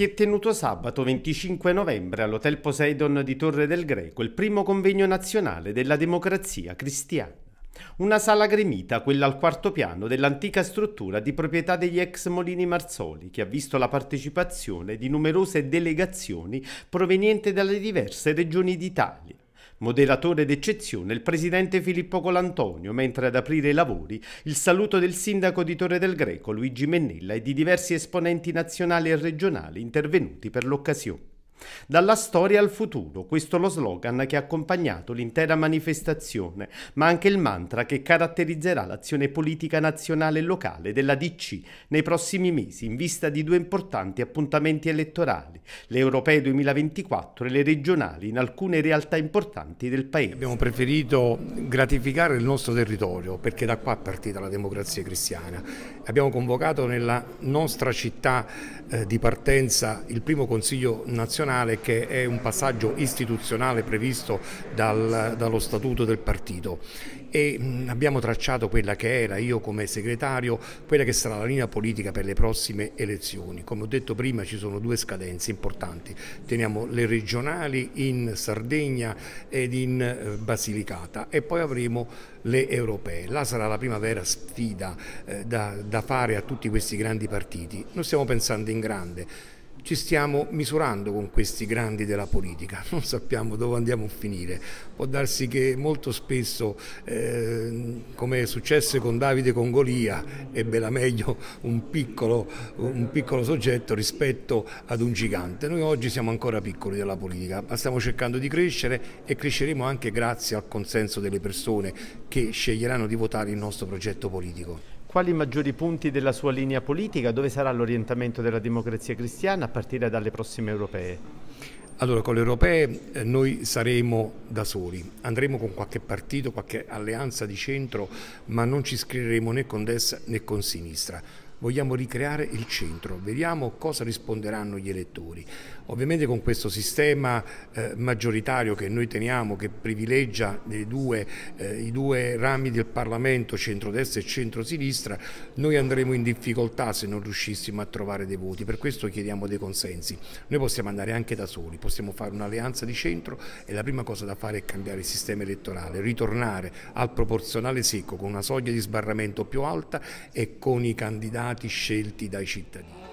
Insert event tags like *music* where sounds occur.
Si è tenuto sabato 25 novembre all'Hotel Poseidon di Torre del Greco il primo convegno nazionale della democrazia cristiana. Una sala gremita, quella al quarto piano dell'antica struttura di proprietà degli ex Molini Marzoli, che ha visto la partecipazione di numerose delegazioni provenienti dalle diverse regioni d'Italia, Moderatore d'eccezione il presidente Filippo Colantonio, mentre ad aprire i lavori il saluto del sindaco di Torre del Greco Luigi Mennella e di diversi esponenti nazionali e regionali intervenuti per l'occasione. Dalla storia al futuro, questo è lo slogan che ha accompagnato l'intera manifestazione, ma anche il mantra che caratterizzerà l'azione politica nazionale e locale della DC nei prossimi mesi in vista di due importanti appuntamenti elettorali, le europee 2024 e le regionali in alcune realtà importanti del Paese. Abbiamo preferito gratificare il nostro territorio perché da qua è partita la democrazia cristiana. Abbiamo convocato nella nostra città eh, di partenza il primo Consiglio nazionale nazionale che è un passaggio istituzionale previsto dal, dallo statuto del partito e mh, abbiamo tracciato quella che era io come segretario, quella che sarà la linea politica per le prossime elezioni. Come ho detto prima ci sono due scadenze importanti, teniamo le regionali in Sardegna ed in eh, Basilicata e poi avremo le europee. Là sarà la prima vera sfida eh, da, da fare a tutti questi grandi partiti. Non stiamo pensando in grande ci stiamo misurando con questi grandi della politica, *laughs* non sappiamo dove andiamo a finire. Può darsi che molto spesso, eh, come successe con Davide con Golia, ebbe la meglio un piccolo, un piccolo soggetto rispetto ad un gigante. Noi oggi siamo ancora piccoli della politica, ma stiamo cercando di crescere e cresceremo anche grazie al consenso delle persone che sceglieranno di votare il nostro progetto politico. Quali i maggiori punti della sua linea politica? Dove sarà l'orientamento della democrazia cristiana a partire dalle prossime europee? Allora, con le europee eh, noi saremo da soli, andremo con qualche partito, qualche alleanza di centro, ma non ci iscriveremo né con destra né con sinistra vogliamo ricreare il centro, vediamo cosa risponderanno gli elettori. Ovviamente con questo sistema eh, maggioritario che noi teniamo, che privilegia due, eh, i due rami del Parlamento, centrodestra e centrosinistra, noi andremo in difficoltà se non riuscissimo a trovare dei voti, per questo chiediamo dei consensi. Noi possiamo andare anche da soli, possiamo fare un'alleanza di centro e la prima cosa da fare è cambiare il sistema elettorale, ritornare al proporzionale secco con una soglia di sbarramento più alta e con i candidati formati scelti dai cittadini.